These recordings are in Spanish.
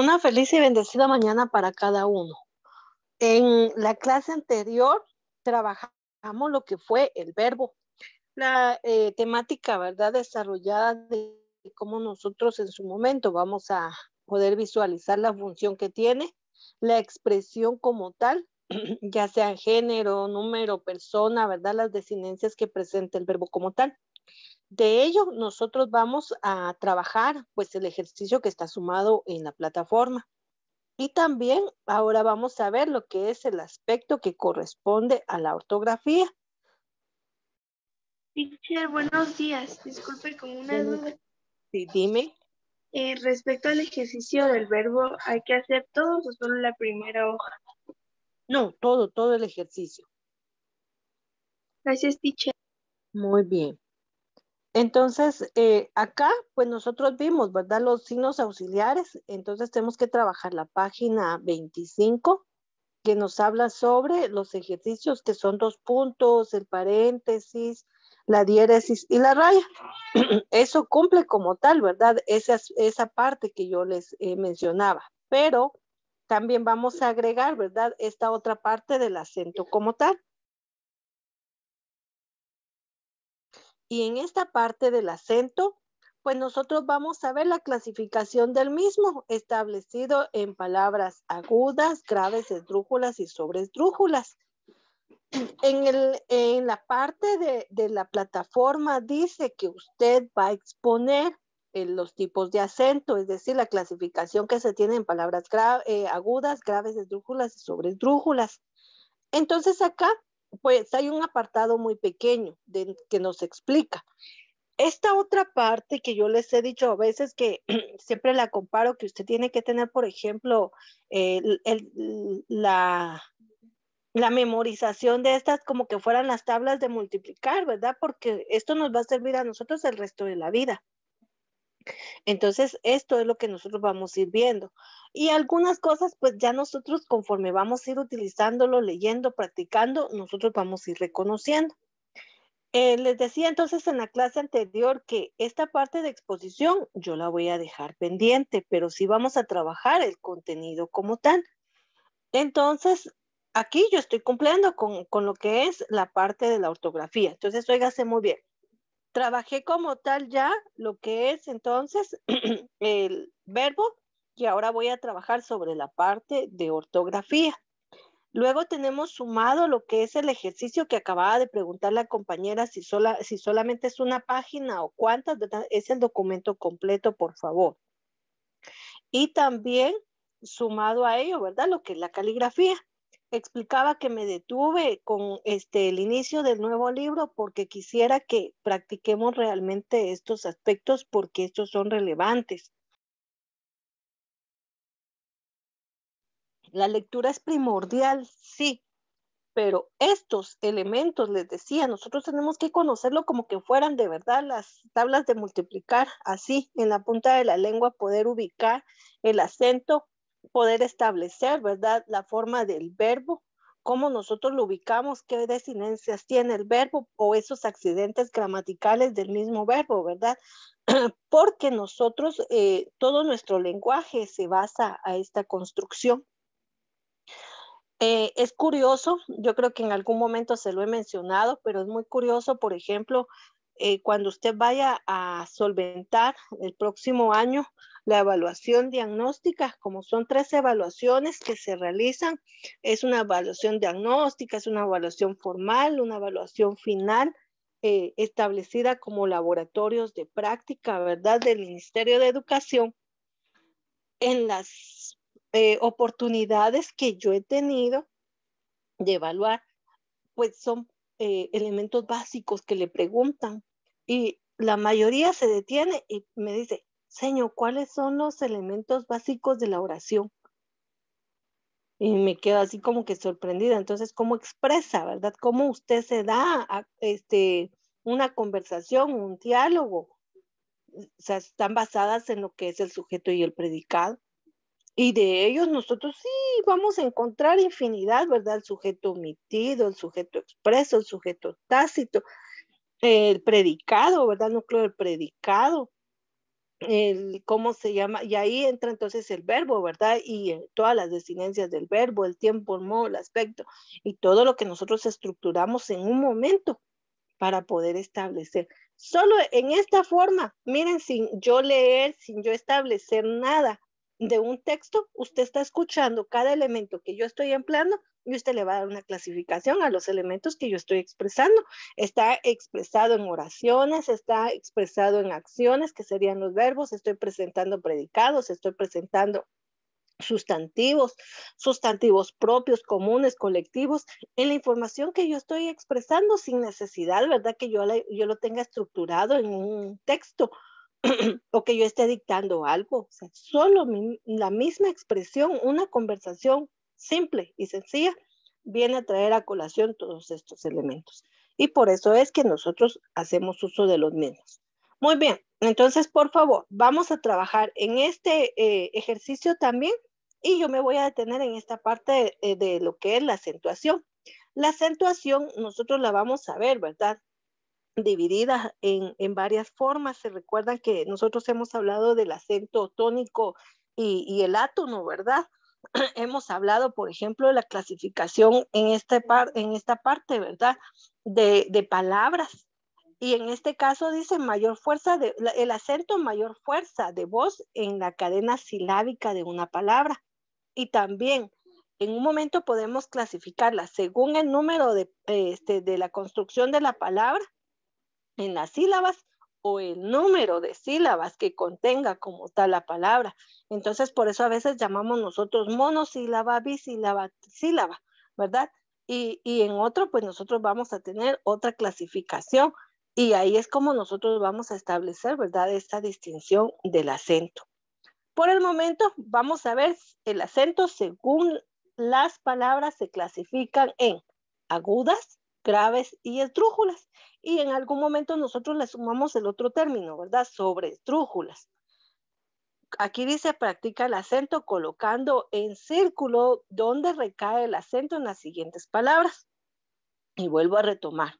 Una feliz y bendecida mañana para cada uno. En la clase anterior trabajamos lo que fue el verbo, la eh, temática, ¿verdad? Desarrollada de cómo nosotros en su momento vamos a poder visualizar la función que tiene, la expresión como tal, ya sea género, número, persona, ¿verdad? Las desinencias que presenta el verbo como tal. De ello, nosotros vamos a trabajar pues el ejercicio que está sumado en la plataforma. Y también ahora vamos a ver lo que es el aspecto que corresponde a la ortografía. Teacher, buenos días. Disculpe, con una duda. Sí, dime. Eh, respecto al ejercicio del verbo, ¿hay que hacer todo o solo la primera hoja? No, todo, todo el ejercicio. Gracias, teacher. Muy bien. Entonces, eh, acá, pues nosotros vimos, ¿verdad? Los signos auxiliares, entonces tenemos que trabajar la página 25, que nos habla sobre los ejercicios que son dos puntos, el paréntesis, la diéresis y la raya. Eso cumple como tal, ¿verdad? Esa, esa parte que yo les eh, mencionaba. Pero también vamos a agregar, ¿verdad? Esta otra parte del acento como tal. Y en esta parte del acento, pues nosotros vamos a ver la clasificación del mismo establecido en palabras agudas, graves, esdrújulas y sobresdrújulas. En, en la parte de, la plataforma dice que usted va a exponer eh, los tipos de acento, es decir, la clasificación que se tiene en palabras eh, agudas, graves, esdrújulas y sobresdrújulas. Entonces acá pues hay un apartado muy pequeño que nos explica. Esta otra parte que yo les he dicho a veces que siempre la comparo, que usted tiene que tener, por ejemplo, la memorización de estas como que fueran las tablas de multiplicar, ¿verdad? Porque esto nos va a servir a nosotros el resto de la vida. Entonces, esto es lo que nosotros vamos a ir viendo. Y algunas cosas, pues ya nosotros conforme vamos a ir utilizándolo, leyendo, practicando, nosotros vamos a ir reconociendo. Eh, les decía entonces en la clase anterior que esta parte de exposición yo la voy a dejar pendiente, pero sí vamos a trabajar el contenido como tal. Entonces, aquí yo estoy cumpliendo con, con lo que es la parte de la ortografía. Entonces, oígase muy bien. Trabajé como tal ya lo que es entonces el verbo y ahora voy a trabajar sobre la parte de ortografía. Luego tenemos sumado lo que es el ejercicio que acababa de preguntar la compañera si, sola, si solamente es una página o cuántas es el documento completo, por favor. Y también sumado a ello, ¿verdad? Lo que es la caligrafía explicaba que me detuve con este el inicio del nuevo libro porque quisiera que practiquemos realmente estos aspectos porque estos son relevantes. La lectura es primordial, sí, pero estos elementos, les decía, nosotros tenemos que conocerlo como que fueran de verdad las tablas de multiplicar, así en la punta de la lengua poder ubicar el acento poder establecer, ¿verdad? La forma del verbo, cómo nosotros lo ubicamos, qué desinencias tiene el verbo o esos accidentes gramaticales del mismo verbo, ¿verdad? Porque nosotros, eh, todo nuestro lenguaje se basa a esta construcción. Eh, es curioso, yo creo que en algún momento se lo he mencionado, pero es muy curioso, por ejemplo, eh, cuando usted vaya a solventar el próximo año la evaluación diagnóstica, como son tres evaluaciones que se realizan, es una evaluación diagnóstica, es una evaluación formal, una evaluación final eh, establecida como laboratorios de práctica, ¿verdad?, del Ministerio de Educación. En las eh, oportunidades que yo he tenido de evaluar, pues son eh, elementos básicos que le preguntan y la mayoría se detiene y me dice, Señor, ¿cuáles son los elementos básicos de la oración? Y me quedo así como que sorprendida. Entonces, ¿cómo expresa, verdad? ¿Cómo usted se da a, este, una conversación, un diálogo? O sea, están basadas en lo que es el sujeto y el predicado. Y de ellos nosotros sí vamos a encontrar infinidad, ¿verdad? El sujeto omitido, el sujeto expreso, el sujeto tácito, el predicado, ¿verdad? núcleo del predicado, el cómo se llama, y ahí entra entonces el verbo, ¿verdad? Y eh, todas las desinencias del verbo, el tiempo, el modo, el aspecto y todo lo que nosotros estructuramos en un momento para poder establecer. Solo en esta forma, miren, sin yo leer, sin yo establecer nada, de un texto, usted está escuchando cada elemento que yo estoy empleando y usted le va a dar una clasificación a los elementos que yo estoy expresando. Está expresado en oraciones, está expresado en acciones, que serían los verbos, estoy presentando predicados, estoy presentando sustantivos, sustantivos propios, comunes, colectivos, en la información que yo estoy expresando sin necesidad, ¿verdad? Que yo, yo lo tenga estructurado en un texto o que yo esté dictando algo. solo la misma expresión, una conversación simple y sencilla, viene a traer a colación todos estos elementos. Y por eso es que nosotros hacemos uso de los mismos. Muy bien, entonces por favor, vamos a trabajar en este eh, ejercicio también y yo me voy a detener en esta parte eh, de lo que es la acentuación. La acentuación nosotros la vamos a ver, ¿verdad? divididas en, en, varias formas. Se recuerdan que nosotros hemos hablado del acento tónico y, el átono, ¿verdad? hemos hablado, por ejemplo, de la clasificación en, este en esta parte, ¿verdad? De, de, palabras. Y en este caso dice mayor fuerza, de, el acento mayor fuerza de voz en la cadena silábica de una palabra. Y también en un momento podemos clasificarla según el número de, este, de la construcción de la palabra en las sílabas o el número de sílabas que contenga como tal la palabra. Entonces, por eso a veces llamamos nosotros monosílaba, bisílaba, sílaba, ¿verdad? Y, y en otro, pues nosotros vamos a tener otra clasificación y ahí es como nosotros vamos a establecer, ¿verdad?, esta distinción del acento. Por el momento, vamos a ver el acento según las palabras se clasifican en agudas, graves y estrújulas. Y en algún momento nosotros le sumamos el otro término, ¿verdad? Sobre estrújulas. Aquí dice practica el acento colocando en círculo donde recae el acento en las siguientes palabras. Y vuelvo a retomar.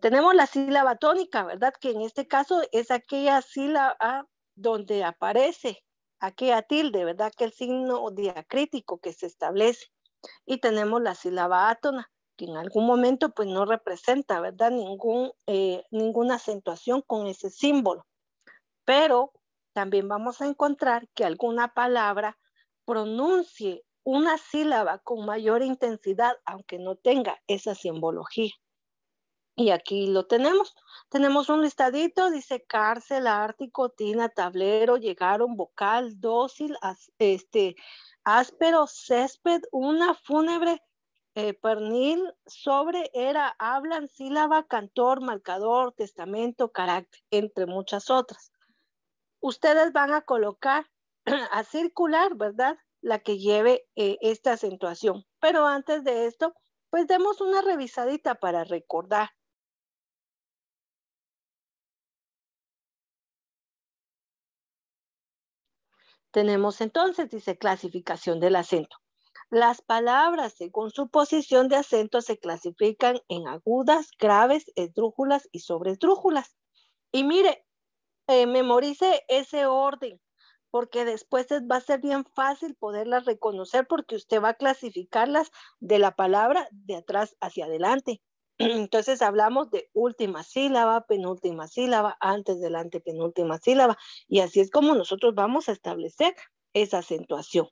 Tenemos la sílaba tónica, ¿verdad? Que en este caso es aquella sílaba donde aparece aquella tilde, ¿verdad? Que el signo diacrítico que se establece. Y tenemos la sílaba átona, que en algún momento pues no representa, ¿verdad? Ningún, eh, ninguna acentuación con ese símbolo. Pero también vamos a encontrar que alguna palabra pronuncie una sílaba con mayor intensidad, aunque no tenga esa simbología. Y aquí lo tenemos. Tenemos un listadito, dice cárcel, ártico, tablero, llegaron, vocal, dócil, este, áspero, césped, una, fúnebre, eh, pernil, sobre, era, hablan, sílaba, cantor, marcador, testamento, carácter, entre muchas otras. Ustedes van a colocar, a circular, ¿verdad? La que lleve eh, esta acentuación. Pero antes de esto, pues demos una revisadita para recordar. Tenemos entonces, dice, clasificación del acento. Las palabras, según su posición de acento, se clasifican en agudas, graves, esdrújulas y sobresdrújulas. Y mire, eh, memorice ese orden, porque después va a ser bien fácil poderlas reconocer porque usted va a clasificarlas de la palabra de atrás hacia adelante. Entonces hablamos de última sílaba, penúltima sílaba, antes, delante, penúltima sílaba. Y así es como nosotros vamos a establecer esa acentuación.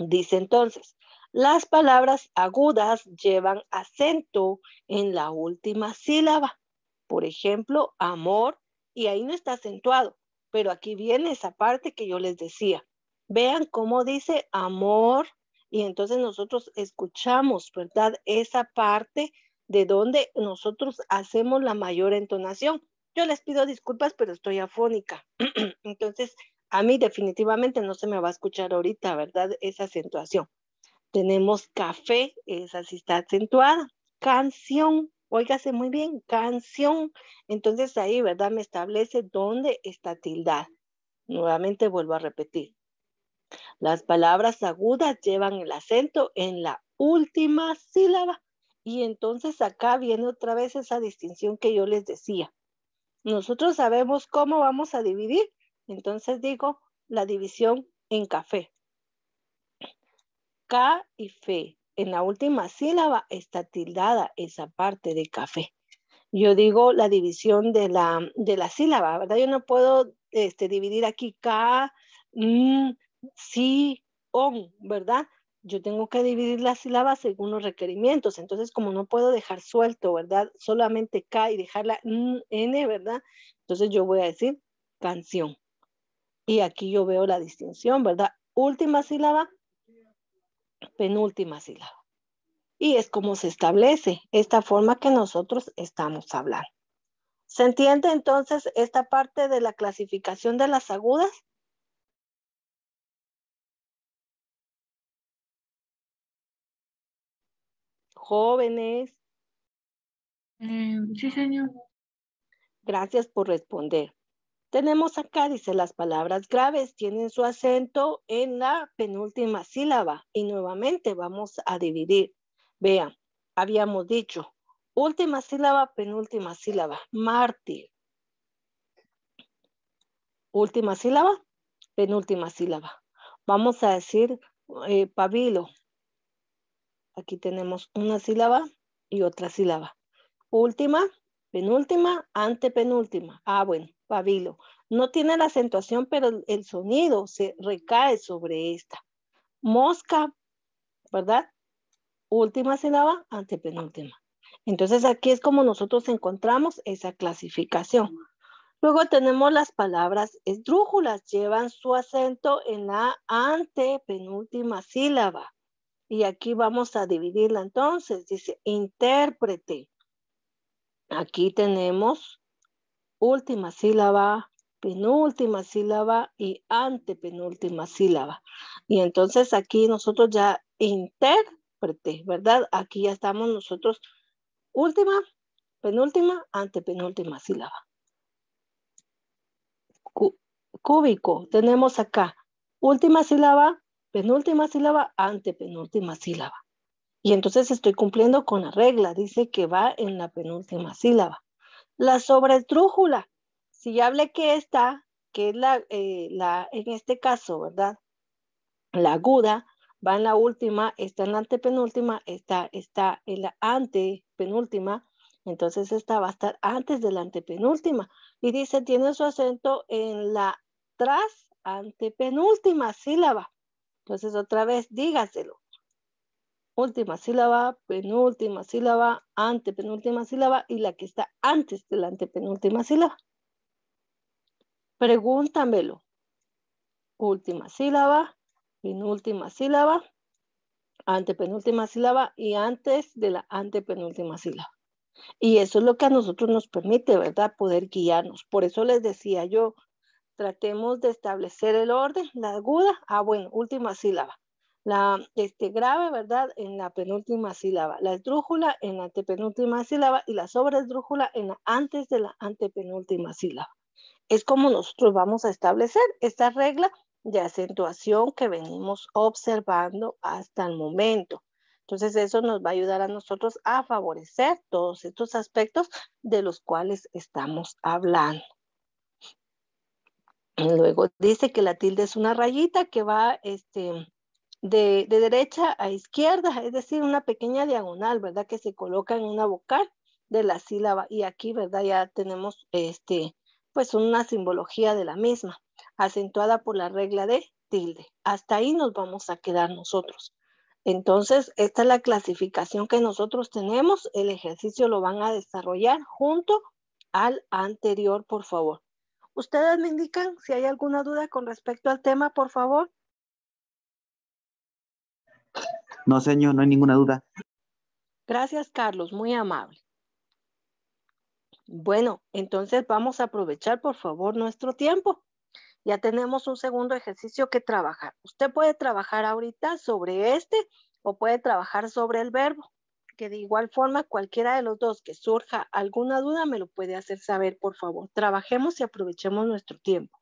Dice entonces, las palabras agudas llevan acento en la última sílaba. Por ejemplo, amor, y ahí no está acentuado, pero aquí viene esa parte que yo les decía. Vean cómo dice amor, y entonces nosotros escuchamos, ¿verdad? Esa parte de donde nosotros hacemos la mayor entonación. Yo les pido disculpas, pero estoy afónica. Entonces, a mí definitivamente no se me va a escuchar ahorita, ¿verdad? Esa acentuación. Tenemos café, esa sí está acentuada. Canción, óigase muy bien, canción. Entonces ahí, ¿verdad? Me establece dónde está tildada. Nuevamente vuelvo a repetir. Las palabras agudas llevan el acento en la última sílaba. Y entonces acá viene otra vez esa distinción que yo les decía. Nosotros sabemos cómo vamos a dividir entonces digo la división en café. K y fe. En la última sílaba está tildada esa parte de café. Yo digo la división de la, sílaba, ¿verdad? Yo no puedo este, dividir aquí K, M, si, on, ¿verdad? yo tengo que dividir la sílaba según los requerimientos. Entonces, como no puedo dejar suelto, ¿verdad? Solamente K y dejarla N, ¿verdad? Entonces yo voy a decir canción. Y aquí yo veo la distinción, ¿verdad? Última sílaba, penúltima sílaba. Y es como se establece esta forma que nosotros estamos hablando. ¿Se entiende entonces esta parte de la clasificación de las agudas? Jóvenes. Eh, sí, señor. Gracias por responder. Tenemos acá, dice, las palabras graves tienen su acento en la penúltima sílaba y nuevamente vamos a dividir. Vean, habíamos dicho, última sílaba, penúltima sílaba, mártir. Última sílaba, penúltima sílaba. Vamos a decir eh, pabilo. Aquí tenemos una sílaba y otra sílaba. Última, penúltima, antepenúltima. Ah, bueno Babilo. No tiene la acentuación, pero el sonido se recae sobre esta. Mosca, ¿verdad? Última sílaba, antepenúltima. Entonces aquí es como nosotros encontramos esa clasificación. Luego tenemos las palabras esdrújulas, llevan su acento en la antepenúltima sílaba. Y aquí vamos a dividirla entonces, dice intérprete. Aquí tenemos última sílaba, penúltima sílaba y antepenúltima sílaba. Y entonces aquí nosotros ya intérprete, ¿verdad? Aquí ya estamos nosotros última, penúltima, antepenúltima sílaba. cúbico, tenemos acá última sílaba, penúltima sílaba, antepenúltima sílaba. Y entonces estoy cumpliendo con la regla, dice que va en la penúltima sílaba la sobretrújula. Si ya hablé que esta, que es eh, la, en este caso, ¿verdad? La aguda va en la última, está en la antepenúltima, está, está en la antepenúltima, entonces esta va a estar antes de la antepenúltima. Y dice, tiene su acento en la tras antepenúltima sílaba. Entonces otra vez dígaselo última sílaba, penúltima sílaba, antepenúltima sílaba y la que está antes de la antepenúltima sílaba. Pregúntamelo. Última sílaba, penúltima sílaba, antepenúltima sílaba y antes de la antepenúltima sílaba. Y eso es lo que a nosotros nos permite, ¿verdad? Poder guiarnos. Por eso les decía yo, tratemos de establecer el orden, la aguda, ah, bueno, última sílaba la este, grave, ¿verdad? En la penúltima sílaba, la esdrújula en la antepenúltima sílaba y la sobreesdrújula en la antes de la antepenúltima sílaba. Es como nosotros vamos a establecer esta regla de acentuación que venimos observando hasta el momento. Entonces eso nos va a ayudar a nosotros a favorecer todos estos aspectos de los cuales estamos hablando. Luego dice que la tilde es una rayita que va este, de, derecha a izquierda, es decir, una pequeña diagonal, ¿verdad? Que se coloca en una vocal de la sílaba y aquí, ¿verdad? Ya tenemos este, pues una simbología de la misma, acentuada por la regla de tilde. Hasta ahí nos vamos a quedar nosotros. Entonces, esta es la clasificación que nosotros tenemos. El ejercicio lo van a desarrollar junto al anterior, por favor. Ustedes me indican si hay alguna duda con respecto al tema, por favor. No, señor, no hay ninguna duda. Gracias, Carlos, muy amable. Bueno, entonces vamos a aprovechar, por favor, nuestro tiempo. Ya tenemos un segundo ejercicio que trabajar. Usted puede trabajar ahorita sobre este o puede trabajar sobre el verbo, que de igual forma cualquiera de los dos que surja alguna duda me lo puede hacer saber, por favor. Trabajemos y aprovechemos nuestro tiempo.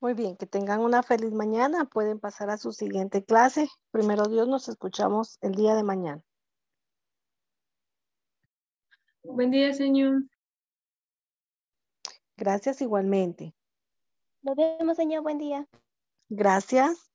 Muy bien, que tengan una feliz mañana. Pueden pasar a su siguiente clase. Primero Dios, nos escuchamos el día de mañana. Buen día, Señor. Gracias igualmente. Nos vemos, Señor. Buen día. Gracias.